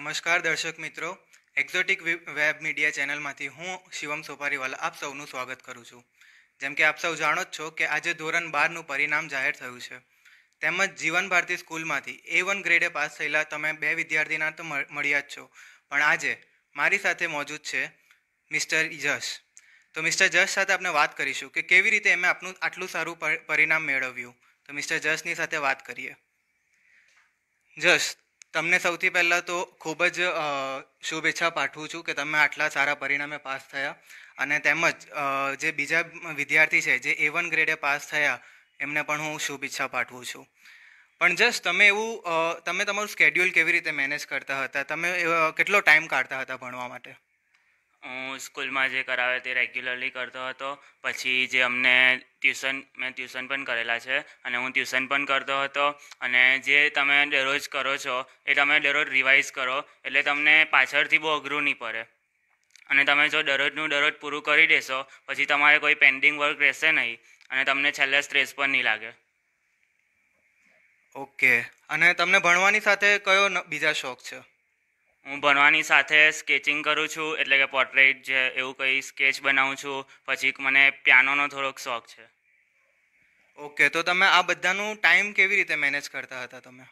નમસ્કાર દર્શક મિત્રો એક્ઝોટિક વેબ મીડિયા ચેનલમાંથી હું શિવમ સોપારીવાલા આપ સૌનું સ્વાગત કરું છું જેમ કે આપ સૌ જાણો જ છો કે આજે ધોરણ બારનું પરિણામ જાહેર થયું છે તેમજ જીવન ભારતી સ્કૂલમાંથી એ વન ગ્રેડે પાસ થયેલા તમે બે વિદ્યાર્થીના તો મળ્યા જ છો પણ આજે મારી સાથે મોજૂદ છે મિસ્ટર જશ તો મિસ્ટર જશ સાથે આપણે વાત કરીશું કે કેવી રીતે એમણે આપનું આટલું સારું પરિણામ મેળવ્યું તો મિસ્ટર જશની સાથે વાત કરીએ જશ તમને સૌથી પહેલાં તો ખૂબ જ શુભેચ્છા પાઠવું છું કે તમે આટલા સારા પરિણામે પાસ થયા અને તેમજ જે બીજા વિદ્યાર્થી છે જે એ વન ગ્રેડે પાસ થયા એમને પણ હું શુભેચ્છા પાઠવું છું પણ જસ્ટ તમે એવું તમે તમારું સ્કેડ્યુલ કેવી રીતે મેનેજ કરતા હતા તમે કેટલો ટાઈમ કાઢતા હતા ભણવા માટે હું સ્કૂલમાં જે કરાવે તે રેગ્યુલરલી કરતો હતો પછી જે અમને ટ્યુશન મેં ટ્યુશન પણ કરેલા છે અને હું ટ્યુશન પણ કરતો હતો અને જે તમે દરરોજ કરો છો એ તમે દરરોજ રિવાઇઝ કરો એટલે તમને પાછળથી બહુ અઘરું નહીં પડે અને તમે જો દરરોજનું દરરોજ પૂરું કરી દેશો પછી તમારે કોઈ પેન્ડિંગ વર્ક રહેશે નહીં અને તમને છેલ્લે સ્ટ્રેસ પણ નહીં લાગે ઓકે અને તમને ભણવાની સાથે કયો બીજા શોખ છે હું ભણવાની સાથે સ્કેચિંગ કરું છું એટલે કે પોર્ટ્રેટ જે એવું કંઈ સ્કેચ બનાવું છું પછી મને પિયાનોનો થોડોક શોખ છે ઓકે તો તમે આ બધાનું ટાઈમ કેવી રીતે મેનેજ કરતા હતા તમે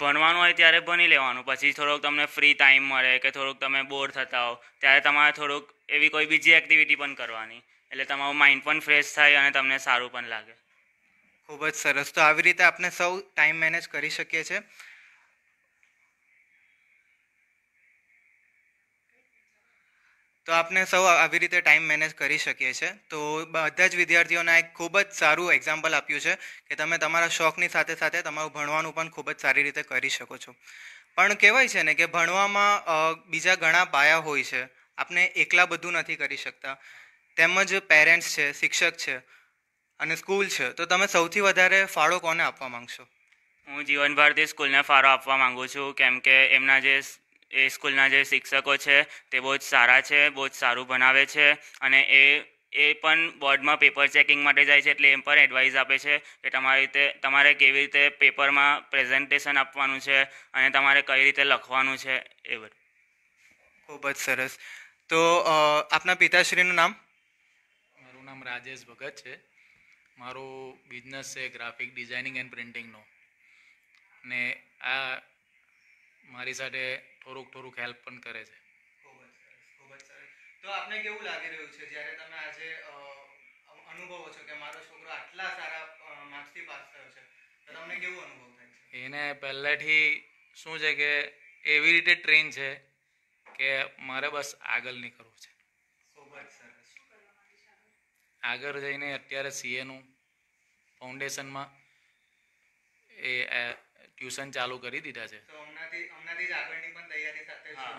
ભણવાનું હોય ત્યારે ભણી લેવાનું પછી થોડોક તમને ફ્રી ટાઈમ મળે કે થોડુંક તમે બોર થતા હો ત્યારે તમારે થોડુંક એવી કોઈ બીજી એક્ટિવિટી પણ કરવાની એટલે તમારું માઇન્ડ પણ ફ્રેશ થાય અને તમને સારું પણ લાગે ખૂબ જ સરસ તો આવી રીતે આપણે સૌ ટાઈમ મેનેજ કરી શકીએ છીએ તો આપણે સૌ આવી રીતે ટાઈમ મેનેજ કરી શકીએ છીએ તો બધા જ વિદ્યાર્થીઓને એક ખૂબ જ સારું એક્ઝામ્પલ આપ્યું છે કે તમે તમારા શોખની સાથે સાથે તમારું ભણવાનું પણ ખૂબ જ સારી રીતે કરી શકો છો પણ કહેવાય છે ને કે ભણવામાં બીજા ઘણા પાયા હોય છે આપણે એકલા બધું નથી કરી શકતા તેમજ પેરેન્ટ્સ છે શિક્ષક છે અને સ્કૂલ છે તો તમે સૌથી વધારે ફાળો કોને આપવા માંગશો હું જીવન ભારતી સ્કૂલને ફાળો આપવા માગું છું કેમ કે એમના જે એ સ્કૂલના જે શિક્ષકો છે તે બહુ જ સારા છે બહુ જ સારું ભણાવે છે અને એ એ પણ બોર્ડમાં પેપર ચેકિંગ માટે જાય છે એટલે એમ પણ એડવાઇસ આપે છે કે તમારી રીતે તમારે કેવી રીતે પેપરમાં પ્રેઝન્ટેશન આપવાનું છે અને તમારે કઈ રીતે લખવાનું છે એ બધું ખૂબ જ સરસ તો આપના પિતાશ્રીનું નામ મારું નામ રાજેશ ભગત છે મારો બિઝનેસ છે ગ્રાફિક ડિઝાઇનિંગ એન્ડ પ્રિન્ટિંગનો ને આ મારી સાથે થોડુંક થોડુંક હેલ્પ પણ કરે છે તો આપને કેવું લાગી રહ્યું છે જ્યારે તમે આજે અનુભવો છો કે મારો છોકરો આટલા સારા માર્ક્સથી પાસ થયો છે તો તમને કેવો અનુભવ થાય છે એને પહેલેથી શું છે કે એવી રીતે ટ્રેન છે કે મારે બસ આગળ નીકળવું છે આગળ જઈને અત્યારે સીએનું ફાઉન્ડેશનમાં એ ટ્યુશન ચાલુ કરી દીધા છે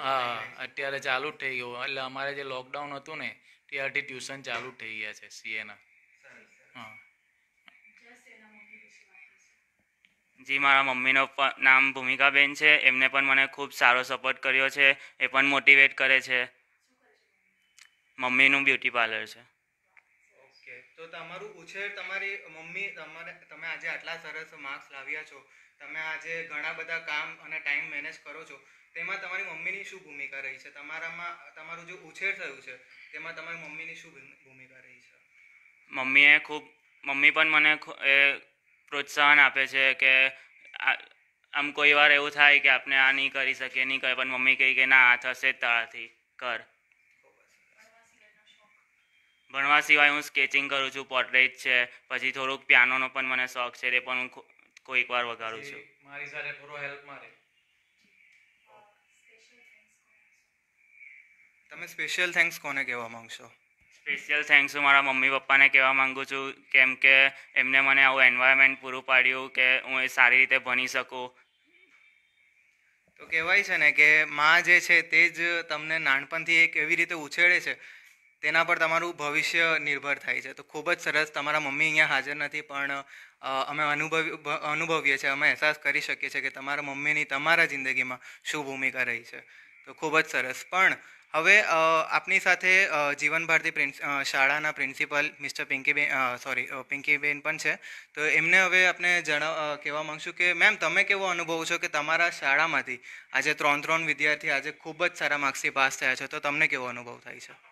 હા અત્યારે ચાલુ જ થઈ ગયું એટલે અમારે જે લોકડાઉન હતું ને ત્યારથી ટ્યુશન ચાલુ જ થઈ ગયા છે સીએના હા જી મારા મમ્મીનો નામ ભૂમિકાબેન છે એમને પણ મને ખૂબ સારો સપોર્ટ કર્યો છે એ પણ મોટિવેટ કરે છે મમ્મીનું બ્યુટી પાર્લર છે તો તમારું ઉછેર તમારી મમ્મી તમારે તમે આજે આટલા સરસ માર્ક્સ લાવ્યા છો તમે આજે ઘણા બધા કામ અને ટાઈમ મેનેજ કરો છો તેમાં તમારી મમ્મીની શું ભૂમિકા રહી છે તમારામાં તમારું જે ઉછેર થયું છે તેમાં તમારી મમ્મીની શું ભૂમિકા રહી છે મમ્મીએ ખૂબ મમ્મી પણ મને એ પ્રોત્સાહન આપે છે કે આમ કોઈ વાર એવું થાય કે આપણે આ નહીં કરી શકીએ નહીં કહે પણ મમ્મી કહી કે ના આ થશે તારાથી કર ભણવા સિવાય હું સ્કેચિંગ કરું છું પોર્ટ્રેટ છે પછી થોડુંક પિયાનોનો પણ મને શોખ છે તે પણ હું કોઈક વાર વગાડું છું મારી સાથે પૂરો હેલ્પ મારે તમે સ્પેશિયલ થેન્ક્સ કોને કહેવા માંગશો સ્પેશિયલ થેન્ક્સ હું મારા મમ્મી પપ્પાને કહેવા માગું છું કેમ કે એમને મને આવું એન્વાયરમેન્ટ પૂરું પાડ્યું કે હું એ સારી રીતે ભણી શકું તો કહેવાય છે ને કે માં જે છે તે જ તમને નાનપણથી એક એવી રીતે ઉછેરે છે તેના પર તમારું ભવિષ્ય નિર્ભર થાય છે તો ખૂબ જ સરસ તમારા મમ્મી અહીંયા હાજર નથી પણ અમે અનુભવી અનુભવીએ છીએ અમે અહેસાસ કરી શકીએ છીએ કે તમારા મમ્મીની તમારા જિંદગીમાં શું ભૂમિકા રહી છે તો ખૂબ જ સરસ પણ હવે આપની સાથે જીવન ભારતી પ્રિન્સ શાળાના principal mister Pinkiben sorry Pinkiben પણ છે તો એમને હવે આપણે જણાવ કહેવા માગશું કે મેમ તમે કેવો અનુભવ છો કે તમારા શાળામાંથી આજે ત્રણ ત્રણ વિદ્યાર્થી આજે ખૂબ જ સારા માર્ક્સથી પાસ થયા છે તો તમને કેવો અનુભવ થાય છે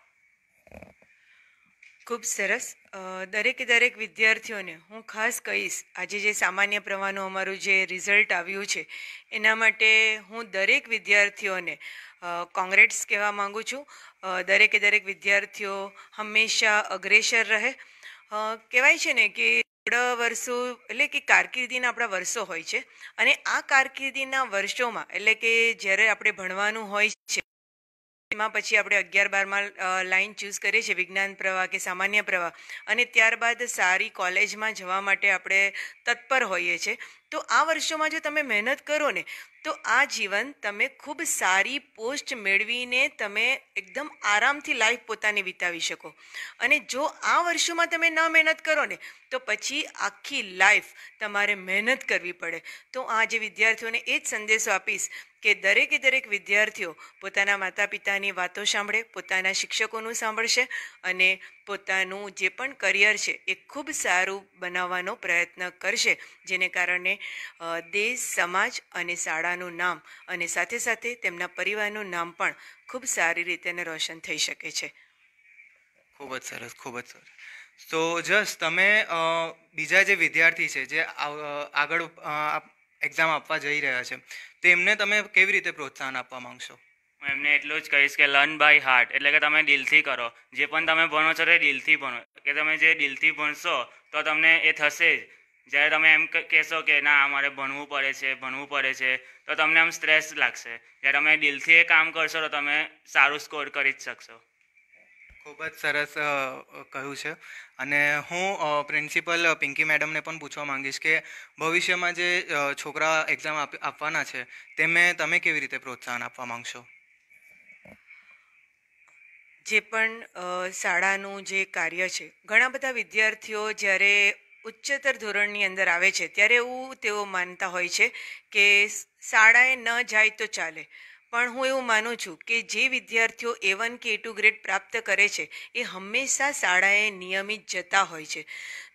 ખૂબ સરસ દરેકે દરેક વિદ્યાર્થીઓને હું ખાસ કહીશ આજે જે સામાન્ય પ્રવાહનું અમારું જે રિઝલ્ટ આવ્યું છે એના માટે હું દરેક વિદ્યાર્થીઓને કોંગ્રેટ્સ કહેવા માગું છું દરેકે દરેક વિદ્યાર્થીઓ હંમેશા અગ્રેસર રહે કહેવાય છે ને કે થોડા વર્ષો એટલે કે કારકિર્દીના આપણા વર્ષો હોય છે અને આ કારકિર્દીના વર્ષોમાં એટલે કે જ્યારે આપણે ભણવાનું હોય છે એમાં પછી આપણે અગિયાર બારમાં લાઇન ચૂઝ કરીએ છીએ વિજ્ઞાન પ્રવાહ કે સામાન્ય પ્રવાહ અને ત્યારબાદ સારી કોલેજમાં જવા માટે આપણે તત્પર હોઈએ છીએ તો આ વર્ષોમાં જો તમે મહેનત કરો ને તો આ જીવન તમે ખૂબ સારી પોસ્ટ મેળવીને તમે એકદમ આરામથી લાઈફ પોતાની વિતાવી શકો અને જો આ વર્ષોમાં તમે ન મહેનત કરો ને તો પછી આખી લાઈફ તમારે મહેનત કરવી પડે તો આજે વિદ્યાર્થીઓને એ જ સંદેશો આપીશ કે દરેકે દરેક વિદ્યાર્થીઓ પોતાના માતા પિતાની વાતો સાંભળે પોતાના શિક્ષકોનું સાંભળશે અને પોતાનું જે પણ કરિયર છે એ ખૂબ સારું બનાવવાનો પ્રયત્ન કરશે જેને કારણે દેશ સમાજ અને શાળાનું નામ અને સાથે સાથે તેમના પરિવારનું નામ પણ ખૂબ સારી રીતે રોશન થઈ શકે છે ખૂબ જ સરસ ખૂબ જ સરસ તો જસ તમે બીજા જે વિદ્યાર્થી છે જે આગળ એક્ઝામ આપવા જઈ રહ્યા છે તેમને તમે કેવી રીતે પ્રોત્સાહન આપવા માંગશો હું એમને એટલું જ કહીશ કે લર્ન બાય હાર્ટ એટલે કે તમે દિલથી કરો જે પણ તમે ભણો છો તે દિલથી ભણો કે તમે જે દિલથી ભણશો તો તમને એ થશે જ જ્યારે તમે એમ કહેશો કે ના અમારે ભણવું પડે છે ભણવું પડે છે તો તમને આમ સ્ટ્રેસ લાગશે જ્યારે તમે દિલથી એ કામ કરશો તો તમે સારું સ્કોર કરી જ શકશો ખૂબ જ સરસ કહ્યું છે અને હું પ્રિન્સિપલ પિંકી મેડમને પણ પૂછવા માંગીશ કે ભવિષ્યમાં જે છોકરા એક્ઝામ આપવાના છે તેમને તમે કેવી રીતે પ્રોત્સાહન આપવા માંગશો જે પણ શાળાનું જે કાર્ય છે ઘણા બધા વિદ્યાર્થીઓ જ્યારે ઉચ્ચતર ધોરણની અંદર આવે છે ત્યારે એવું તેઓ માનતા હોય છે કે શાળાએ ન જાય તો ચાલે પણ હું એવું માનું છું કે જે વિદ્યાર્થીઓ એ વન કે એ ટુ ગ્રેડ પ્રાપ્ત કરે છે એ હંમેશા શાળાએ નિયમિત જતા હોય છે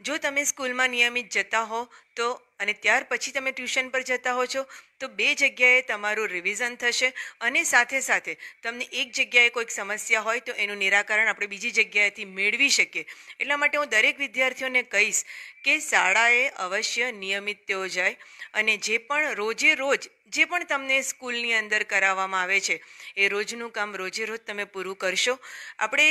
જો તમે સ્કૂલમાં નિયમિત જતા હો તો અને ત્યાર પછી તમે ટ્યુશન પર જતા હો છો તો બે જગ્યાએ તમારું રિવિઝન થશે અને સાથે સાથે તમને એક જગ્યાએ કોઈક સમસ્યા હોય તો એનું નિરાકરણ આપણે બીજી જગ્યાએથી મેળવી શકીએ એટલા માટે હું દરેક વિદ્યાર્થીઓને કહીશ કે શાળાએ અવશ્ય નિયમિત તેઓ જાય અને જે પણ રોજે રોજ જે પણ તમને સ્કૂલની અંદર કરાવવામાં આવે છે એ રોજનું કામ રોજે રોજ તમે પૂરું કરશો આપણે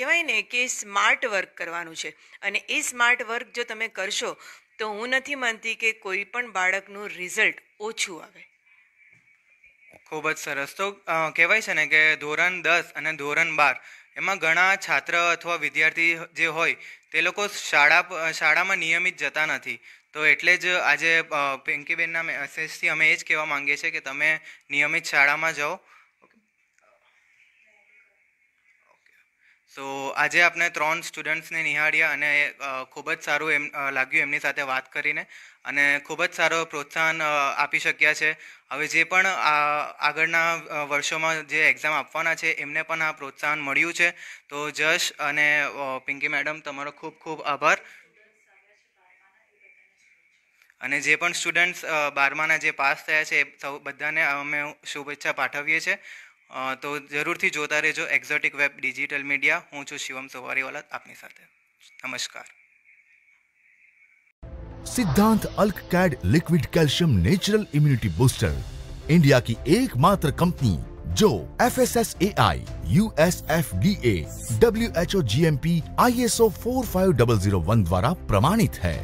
કહેવાય ને કે સ્માર્ટ વર્ક કરવાનું છે અને એ સ્માર્ટ વર્ક જો તમે કરશો તો હું નથી માનતી કે કોઈ પણ બાળકનું રિઝલ્ટ ઓછું આવે ખૂબ જ સરસ તો કહેવાય છે ને કે ધોરણ દસ અને ધોરણ બાર એમાં ઘણા છાત્ર અથવા વિદ્યાર્થી જે હોય તે લોકો શાળા શાળામાં નિયમિત જતા નથી તો એટલે જ આજે પિંકીબેનના મેસેજથી અમે એ જ કહેવા માંગીએ છીએ કે તમે નિયમિત શાળામાં જાઓ તો આજે આપણે ત્રણ સ્ટુડન્ટ્સને નિહાળ્યા અને ખૂબ જ સારું એમ લાગ્યું એમની સાથે વાત કરીને અને ખૂબ જ સારો પ્રોત્સાહન આપી શક્યા છે હવે જે પણ આગળના વર્ષોમાં જે એક્ઝામ આપવાના છે એમને પણ આ પ્રોત્સાહન મળ્યું છે તો જશ અને પિંકી મેડમ તમારો ખૂબ ખૂબ આભાર અને જે પણ સ્ટુડન્ટ્સ બારમાના જે પાસ થયા છે એ સૌ બધાને અમે શુભેચ્છા પાઠવીએ છીએ તો જરૂરથી જોતા રહેજો એક્ઝોટિક વેબ ડિજિટલ મીડિયા હું છું શિવમ સવારીવાલા આપની साथ नमस्कार सिद्धांत अल्क कैड liquid calcium natural immunity booster India की एकमात्र कंपनी जो F S S A I U S F D A W H O G M P I S O four five double zero one द्वारा प्रमाणित है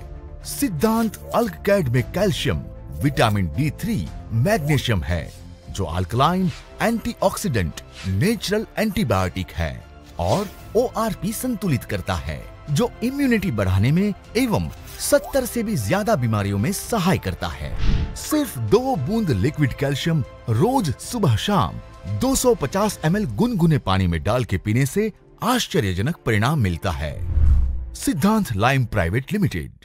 सिद्धांत अल्क कैड में calcium vitamin D three magnesium है जो अल्कलाइन एंटीऑक्सीडेंट नेचुरल एंटीबायोटिक है और ओ संतुलित करता है जो इम्यूनिटी बढ़ाने में एवं 70 से भी ज्यादा बीमारियों में सहाय करता है सिर्फ दो बूंद लिक्विड कैल्शियम रोज सुबह शाम 250 सौ गुनगुने पानी में डाल के पीने से आश्चर्यजनक परिणाम मिलता है सिद्धांत लाइम प्राइवेट लिमिटेड